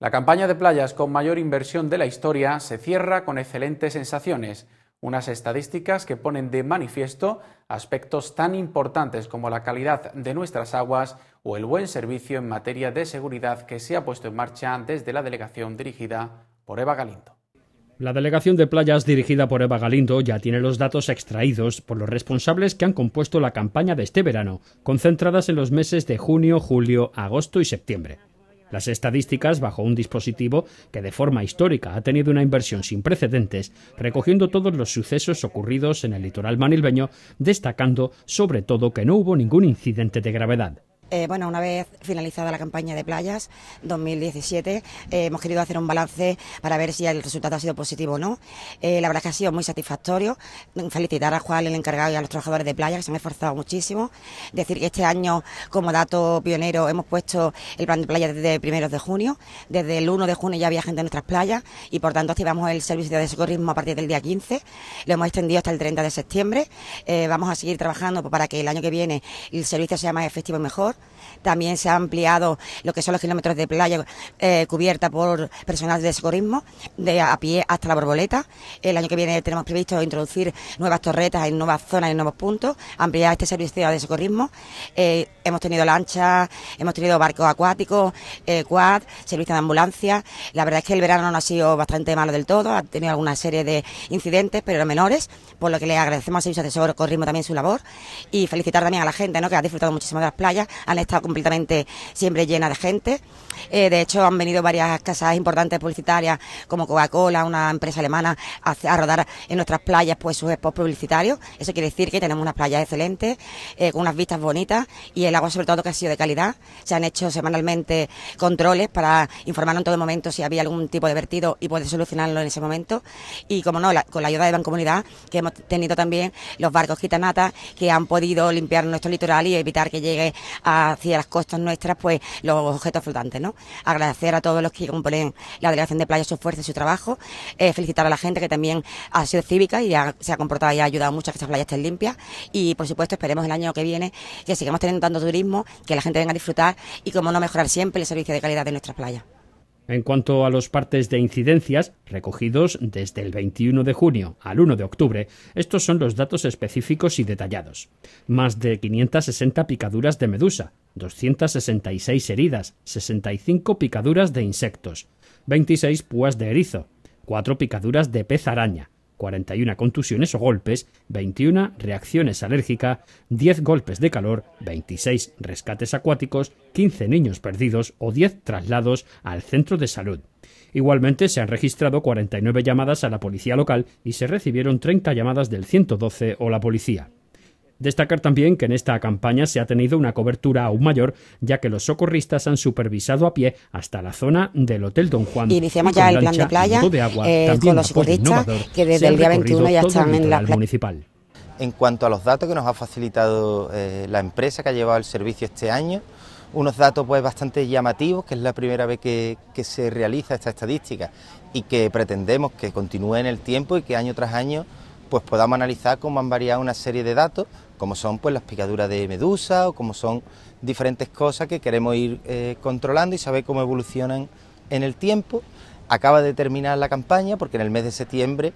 La campaña de playas con mayor inversión de la historia se cierra con excelentes sensaciones, unas estadísticas que ponen de manifiesto aspectos tan importantes como la calidad de nuestras aguas o el buen servicio en materia de seguridad que se ha puesto en marcha desde la delegación dirigida por Eva Galindo. La delegación de playas dirigida por Eva Galindo ya tiene los datos extraídos por los responsables que han compuesto la campaña de este verano, concentradas en los meses de junio, julio, agosto y septiembre. Las estadísticas bajo un dispositivo que de forma histórica ha tenido una inversión sin precedentes, recogiendo todos los sucesos ocurridos en el litoral manilbeño, destacando sobre todo que no hubo ningún incidente de gravedad. Eh, bueno, una vez finalizada la campaña de playas 2017, eh, hemos querido hacer un balance para ver si el resultado ha sido positivo o no. Eh, la verdad es que ha sido muy satisfactorio. Felicitar a Juan, el encargado, y a los trabajadores de playas, que se han esforzado muchísimo. Decir que este año, como dato pionero, hemos puesto el plan de playa desde primeros de junio. Desde el 1 de junio ya había gente en nuestras playas y, por tanto, activamos el servicio de socorrismo a partir del día 15. Lo hemos extendido hasta el 30 de septiembre. vamos a seguir trabajando pues, para que el año que viene el servicio sea más efectivo y mejor. También se ha ampliado lo que son los kilómetros de playa eh, cubierta por personal de socorrismo, de a pie hasta la borboleta. El año que viene tenemos previsto introducir nuevas torretas en nuevas zonas, en nuevos puntos, ampliar este servicio de socorrismo. Eh, hemos tenido lanchas, hemos tenido barcos acuáticos, eh, quad, servicio de ambulancia. La verdad es que el verano no ha sido bastante malo del todo, ha tenido alguna serie de incidentes, pero menores, por lo que le agradecemos a Servicio de Socorrismo también su labor y felicitar también a la gente ¿no? que ha disfrutado muchísimo de las playas, han estado completamente siempre llenas de gente. Eh, de hecho, han venido varias casas importantes publicitarias como Coca-Cola, una empresa alemana, a, rodar en nuestras playas pues sus spots publicitarios. Eso quiere decir que tenemos unas playas excelentes, eh, con unas vistas bonitas y el agua sobre todo que ha sido de calidad. Se han hecho semanalmente controles para informar en todo momento si había algún tipo de vertido y poder solucionarlo en ese momento. Y como no, con la ayuda de Bancomunidad, que hemos tenido también los barcos gitanatas que han podido limpiar nuestro litoral y evitar que llegue a hacia las costas nuestras, pues los objetos flotantes, ¿no? Agradecer a todos los que componen la delegación de playa su fuerza y su trabajo, eh, felicitar a la gente que también ha sido cívica y se ha comportado y ha ayudado mucho a que estas playas estén limpias y por supuesto esperemos el año que viene que sigamos teniendo tanto turismo, que la gente venga a disfrutar y como no mejorar siempre el servicio de calidad de nuestras playas. En cuanto a los partes de incidencias recogidos desde el 21 de junio al 1 de octubre, estos son los datos específicos y detallados. Más de 560 picaduras de medusa, 266 heridas, 65 picaduras de insectos, 26 púas de erizo, 4 picaduras de pez araña, 41 contusiones o golpes, 21 reacciones alérgicas, 10 golpes de calor, 26 rescates acuáticos, 15 niños perdidos o 10 traslados al centro de salud. Igualmente se han registrado 49 llamadas a la policía local y se recibieron 30 llamadas del 112 o la policía. Destacar también que en esta campaña se ha tenido una cobertura aún mayor, ya que los socorristas han supervisado a pie hasta la zona del Hotel Don Juan. Iniciamos ya el plan de playa eh, con los socorristas que desde el día 21 ya están en la municipal. En cuanto a los datos que nos ha facilitado eh, la empresa que ha llevado el servicio este año, unos datos pues bastante llamativos, que es la primera vez que, que se realiza esta estadística y que pretendemos que continúe en el tiempo y que año tras año pues podamos analizar cómo han variado una serie de datos, como son pues las picaduras de medusa o como son diferentes cosas que queremos ir eh, controlando y saber cómo evolucionan en el tiempo. Acaba de terminar la campaña porque en el mes de septiembre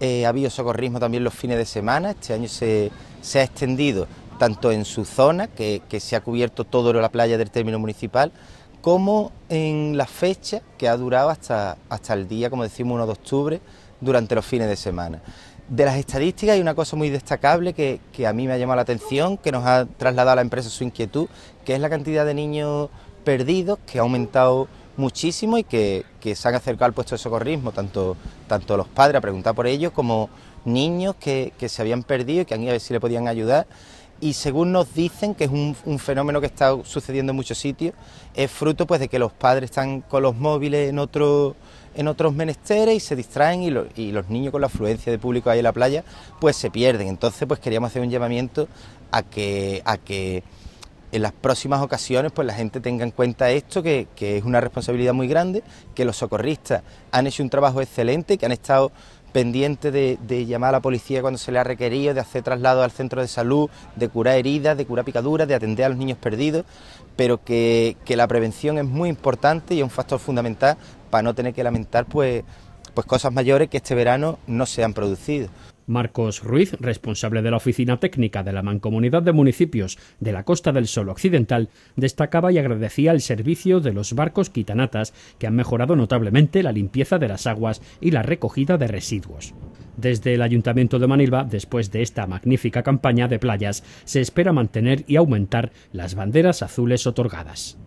eh, ha habido socorrismo también los fines de semana, este año se, ha extendido tanto en su zona, que, se ha cubierto todo la playa del término municipal, como en la fecha que ha durado hasta, hasta el día, como decimos, 1 de octubre, durante los fines de semana de las estadísticas hay una cosa muy destacable que, a mí me ha llamado la atención, que nos ha trasladado a la empresa su inquietud, que es la cantidad de niños perdidos, que ha aumentado muchísimo y que, se han acercado al puesto de socorrismo, tanto, tanto los padres a preguntar por ellos como niños que, que se habían perdido y que han ido a ver si le podían ayudar y según nos dicen, que es un, fenómeno que está sucediendo en muchos sitios, es fruto pues de que los padres están con los móviles en, en otros menesteres y se distraen y, los niños con la afluencia de público ahí en la playa pues se pierden. Entonces pues queríamos hacer un llamamiento a que, a que en las próximas ocasiones pues la gente tenga en cuenta esto, que, que es una responsabilidad muy grande, que los socorristas han hecho un trabajo excelente, que han estado pendiente de, llamar a la policía cuando se le ha requerido, de hacer traslado al centro de salud, de curar heridas, de curar picaduras, de atender a los niños perdidos, pero que, que la prevención es muy importante y es un factor fundamental para no tener que lamentar pues, pues cosas mayores que este verano no se han producido. Marcos Ruiz, responsable de la Oficina Técnica de la Mancomunidad de Municipios de la Costa del Sol Occidental, destacaba y agradecía el servicio de los barcos quitanatas que han mejorado notablemente la limpieza de las aguas y la recogida de residuos. Desde el Ayuntamiento de Manilva, después de esta magnífica campaña de playas, se espera mantener y aumentar las banderas azules otorgadas.